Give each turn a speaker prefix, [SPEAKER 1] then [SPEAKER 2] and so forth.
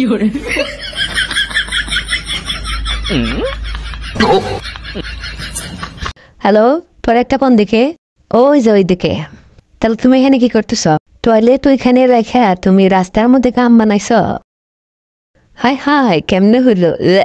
[SPEAKER 1] 有人。
[SPEAKER 2] hello তোর একটা কোন দিকে ওই তাহলে তুমি এখানে কি করতেছ টয়লেট ওইখানে রেখে তুমি রাস্তার মধ্যে কাম বানাইছ হাই হাই কেমনে হইল